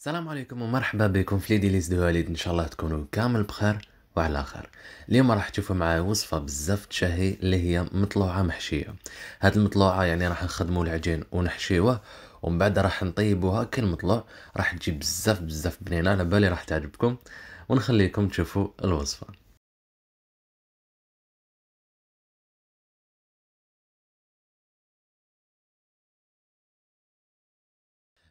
السلام عليكم ومرحبا بكم في ليديليز دواليد ان شاء الله تكونوا كامل بخير وعلى خير اليوم راح تشوفوا معايا وصفه بزاف تشهي اللي هي مطلوعه محشيه هاد المطلوعه يعني راح نخدموا العجين ونحشيوه ومن بعد راح نطيبوها مطلوع راح تجي بزاف بزاف بنينه على بالي راح تعجبكم ونخليكم تشوفوا الوصفه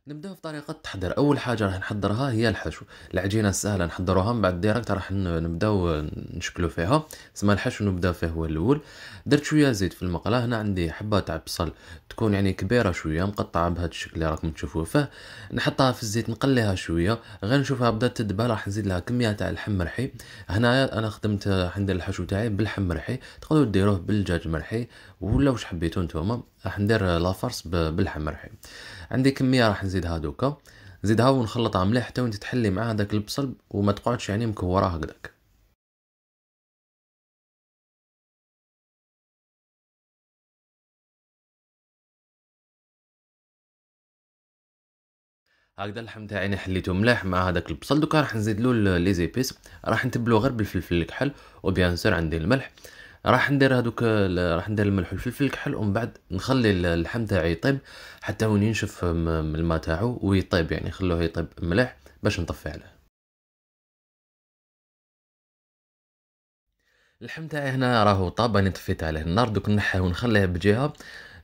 نبداو في طريقه التحضير اول حاجه راح نحضرها هي الحشو العجينه سهله نحضروها من بعد ديريكت راح نبداو نشكلو فيها سما الحشو نبدا فيه هو الاول درت شويه زيت في المقله هنا عندي حبه تاع بصل تكون يعني كبيره شويه مقطعه بهذا الشكل اللي راكم تشوفوه فيه نحطها في الزيت نقليها شويه غير نشوفها بدات تدبل راح نزيد لها كميه تاع اللحم مرحي هنايا انا خدمت عند الحشو تاعي باللحم مرحي تقدروا ديروه بالدجاج مرحي ولا واش حبيتو نتوما راح ندير لافارس باللحم مرحي عندي كميه راح نزيد زيد هادوكا زيدها ونخلطها مليح حتى وانت تحلي مع هذاك البصل وما تقعدش يعني مكوره هكذاك هكذا اللحم تاعي يعني انا حليته ملاح مع هذاك البصل دوكا راح نزيد له لي زيبيس راح نتبلو غير بالفلفل الكحل وبيان سور عندي الملح راح ندير هذوك راح ندير الملح والفلفل الكحل ومن بعد نخلي اللحم تاعي يطيب حتى وين ينشف الماء تاعو ويطيب يعني خلوه يطيب مليح باش نطفي عليه اللحم تاعي هنا راهو طاب انا طفيت عليه النار دوك نحيه ونخليه بجهه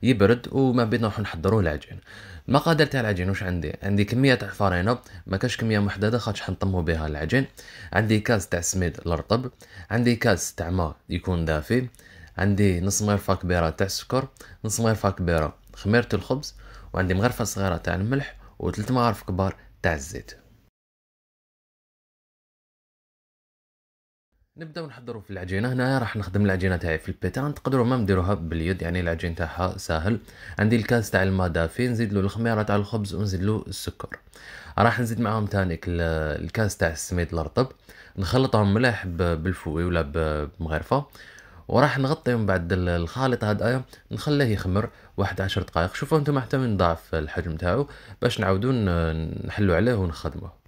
يبرد وما بين نروحو نحضروه العجين المقادير تاع العجين واش عندي عندي كميه تاع فرينه ما كاش كميه محدده خاطش حنطمو بها العجين عندي كاس تاع سميد الرطب عندي كاس تاع ماء يكون دافي عندي نص مغرفه كبيره تاع السكر نص مغرفه كبيره خميره الخبز وعندي مغرفه صغيره تاع الملح وثلاث مغارف كبار تاع الزيت نبداو نحضروا في العجينه هنا راح نخدم العجينه تاعي في البيتان تقدروا ما نديروها باليد يعني العجين تاعها ساهل عندي الكاس تاع الماء دافي نزيد له الخميره تاع الخبز ونزيد له السكر راح نزيد معاهم ثاني الكاس تاع السميد الرطب نخلطهم مليح بالفوي ولا بمغرفه وراح نغطيهم بعد الخليط هذايا نخليه يخمر واحد عشر دقائق شوفوا انتم حتى من ضعف الحجم تاعو باش نعاودو نحلو عليه ونخدمه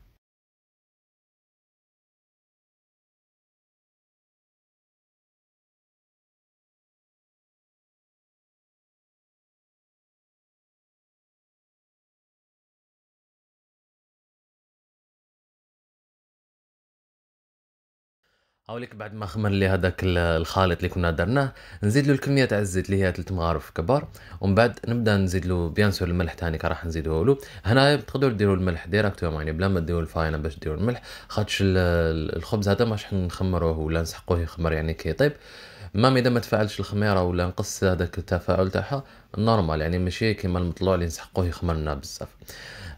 لك بعد ما خمر لي هذاك الخليط اللي كنا درناه نزيد له الكميه تاع الزيت اللي هي 3 مغارف كبار ومن بعد نبدا نزيد له بيان سور الملح تاعي راح نزيده له هنا تقدروا ديروا الملح ديراكتوم يعني بلا ما ديروا الفاينه باش ديروا الملح خاطش الخبز هذا ماش نخمروه ولا نسحقوه يخمر يعني كي يطيب ما اذا ما تفعلش الخميره ولا نقص هذاك التفاعل تاعها نورمال يعني ماشي كيما المطلوع اللي نسحقوه يخمرنا بزاف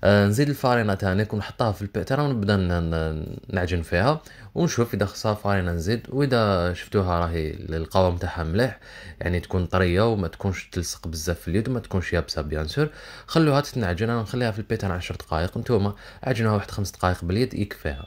آه نزيد الفارينه تاعنا ونحطها في البئتره ونبدا نعجن فيها ونشوف اذا خصها فارينه نزيد واذا شفتوها راهي القوام تاعها مليح يعني تكون طريه وما تكونش تلصق بزاف في اليد وما تكونش يابسه بيان سور خلوها تتنعجن انا نخليها في البيت 10 دقائق نتوما عجنوها واحد 5 دقائق باليد يكفيها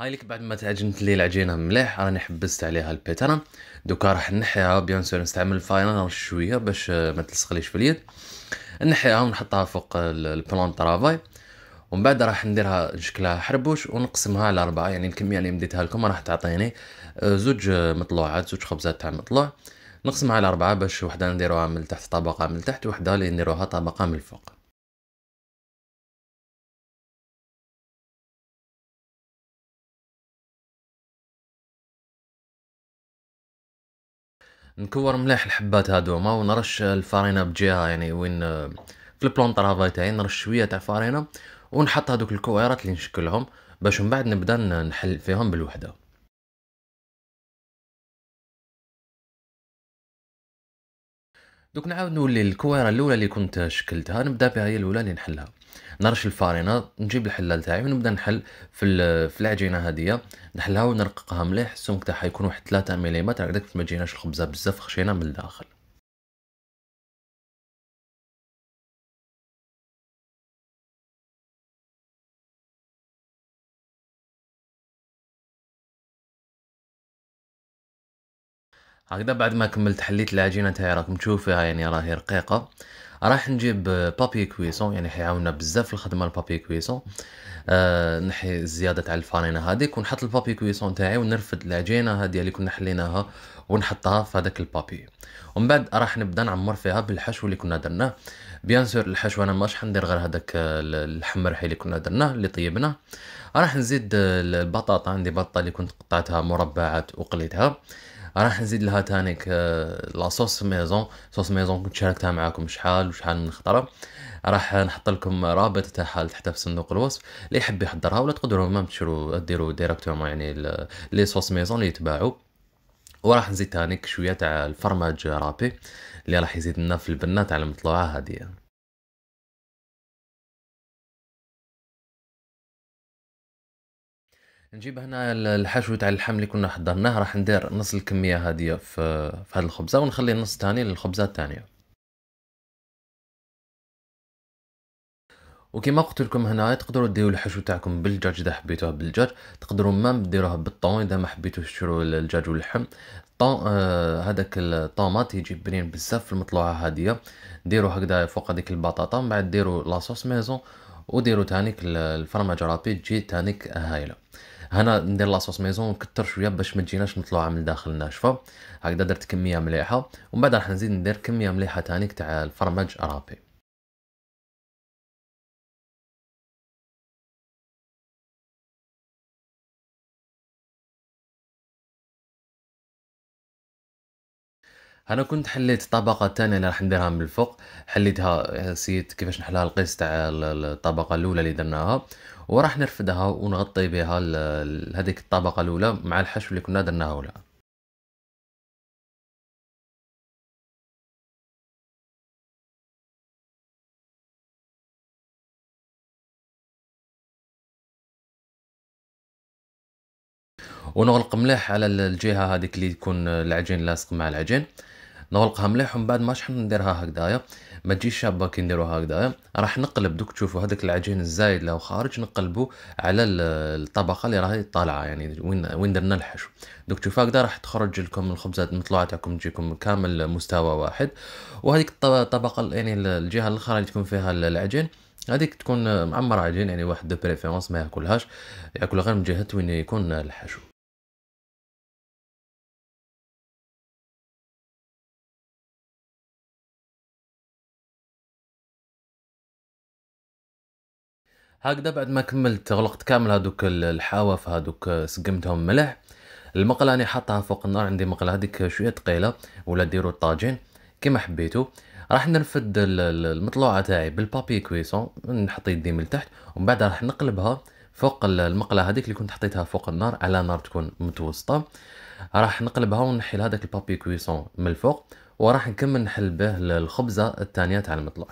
هاي لك بعد ما تعجنت لي العجينه مليح راني حبست عليها البيترن دوكا راح نحيها بيان سور نستعمل الفاينر شويه باش ما تلصقليش في اليد نحيها ونحطها فوق البلان طرافاي ومن بعد راح نديرها نشكلها حربوش ونقسمها على أربعة يعني الكمية اللي مديتها لكم راح تعطيني آه، زوج مطلوعات زوج خبزات تاع مطلوع نقسمها على أربعة باش وحدة نديروها من تحت طبقة من تحت وحدة اللي نديروها طبقة من الفوق نكور مليح الحبات هادوما ونرش الفارينة بجهه يعني وين آه، في البلون طرافاي تاعي يعني نرش شويه تاع فارينة ونحط هادوك الكويرات اللي نشكلهم باش من بعد نبدا نحل فيهم بالوحده دوك نعاود نولي الكويره الاولى اللي كنت شكلتها نبدا بها هي الاولى اللي نحلها نرش الفارينه نجيب الحلال تاعي ونبدا نحل في في العجينه هذه نحلها ونرققها مليح السمك تاعها يكون واحد 3 ملم هكذاك ما تجيناش الخبزه بزاف خشينه من الداخل هكذا بعد ما كملت حليت العجينه تاعي راكم تشوفوها يعني راهي رقيقه راح نجيب آه، بابي كويسون يعني حيعاوننا بزاف في الخدمه البابي كويسون آه نحي الزياده تاع الفارينه هذيك ونحط البابي كويسون تاعي ونرفد العجينه هذه اللي كنا حليناها ونحطها في هذاك البابي ومن بعد راح نبدا نعمر فيها بالحشو اللي كنا درناه بيان سور الحشو انا ماش حندير غير هذاك آه، الرحي اللي كنا درناه اللي طيبناه راح نزيد آه، البطاطا عندي بطاطا اللي كنت قطعتها مربعات وقليتها راح نزيد لها تانيك لاصوص ميزون صوص ميزون كنت شاركتها معاكم شحال وشحال من خطره راح نحط لكم رابط تاعها تحت في صندوق الوصف اللي يحب يحضرها ولا تقدروا ما تشرو ديروا ديريكتوم يعني لي صوص ميزون اللي يتباعوا وراح نزيد تانيك شويه تاع الفرماج رابي اللي راح يزيد لنا في البنه تاع المطلوعه هذه نجيب هنا الحشو تاع اللحم اللي كنا حضرناه راح ندير نص الكميه هذه في في هذه الخبزه ونخلي النص الثاني للخبزه الثانيه وكما قلت لكم هنا تقدروا ديروا الحشو تاعكم بالدجاج اذا حبيتوه بالدجاج تقدروا ما ديروه بالطون اذا ما حبيتوش تشرو الدجاج واللحم طون آه الطوماط يجي بنين بزاف في المطلوعه هاديه ديروا هكذا فوق هذيك البطاطا من بعد ديروا لاصوص ميزون وديروا تانيك الفرماج رابي تجي تانيك هايله هنا ندير لاصوص ميزون ونكثر شويه باش ما تجيناش مطلوعه من داخل ناشفه هكذا درت كميه مليحه ومن بعد راح نزيد ندير كميه مليحه ثاني تاع الفرماج رابي انا كنت حليت الطبقه الثانيه اللي راح نديرها من الفوق حليتها سيت كيفاش نحلها القيس تاع الطبقه الاولى اللي درناها وراح نرفدها ونغطي بها هذيك الطبقه الاولى مع الحشو اللي كنا درناه ولا ونغلق مليح على الجهه هذيك اللي تكون العجين لاصق مع العجين نغلقها مليح ومن بعد ما شحال نديرها هكذايا ما تجيش شابه كي نديروها هكذايا راح نقلب دوك تشوفوا هذاك العجين الزايد لو هو خارج نقلبو على الطبقه اللي راهي طالعه يعني وين وين درنا الحشو دوك تشوفوا هكذا راح تخرج لكم الخبزه المطلوعه تاعكم تجيكم كامل مستوى واحد وهذيك الطبقه يعني الجهه الاخرى اللي تكون فيها العجين هذيك تكون معمر عجين يعني واحد دو بريفيرونس ما ياكلهاش ياكلها غير من جهه وين يكون الحشو هكذا بعد ما كملت غلقت كامل هذوك الحواف هذوك سقمتهم ملح المقله راني حاطها فوق النار عندي مقله هذيك شويه ثقيله ولا ديروا الطاجين كيما حبيتو راح نرفد المطلوعه تاعي بالبابي كويسون نحط يدي من تحت ومن بعد راح نقلبها فوق المقله هذيك اللي كنت حطيتها فوق النار على نار تكون متوسطه راح نقلبها ونحي هذاك البابي كويسون من الفوق وراح نكمل نحل به الخبزه الثانيه تاع المطلوع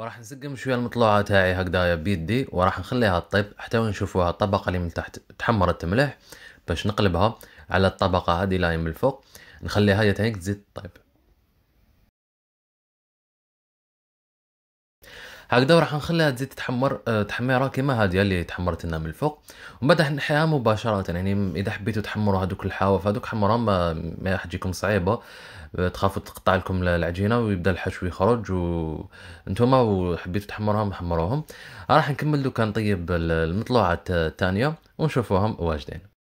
وراح نسقم شويه المطلوعه تاعي هكذايا بيدي وراح نخليها تطيب حتى وين نشوفوها الطبقه اللي من تحت تحمرت مليح باش نقلبها على الطبقه هذه لاين من الفوق نخليها هي تزيد تطيب هكذا وراح نخليها تزيد تحمر آه، تحميره كيما هذه اللي تحمرت لنا من الفوق ومن بعد نحيها مباشره يعني اذا حبيتوا تحمروا هذوك الحواف هذوك حمرهم ما راح تجيكم صعيبه آه، تخافوا تقطع لكم العجينه ويبدا الحشو يخرج وانتم وحبيتوا تحمروهم حمروهم راح نكمل دوكا نطيب المطلوعات الثانيه ونشوفوهم واجدين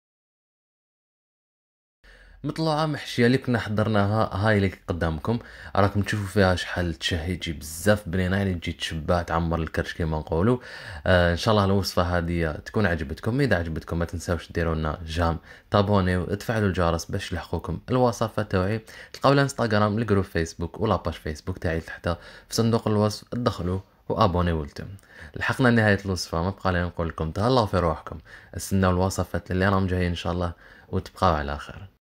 مطلوعه محشيه اللي كنا حضرناها هاي اللي قدامكم راكم تشوفوا فيها شحال تشهي تجي بزاف بنينه يعني تجي تشبع تعمر الكرش كما نقولوا آه ان شاء الله الوصفه هذه تكون عجبتكم اذا عجبتكم ما تنساوش ديروا لنا جام تابونيو وتفعلوا الجرس باش يلحقوكم الوصفه تاعي تلقاو الانستغرام الجروب فيسبوك ولا باش فيسبوك تاعي تحت في صندوق الوصف دخلوا وابوني لتم لحقنا نهايه الوصفه ما بقى لي نقول لكم تهلاو في روحكم استناو الوصفات اللي راهم جايين ان شاء الله وتبقاو على خير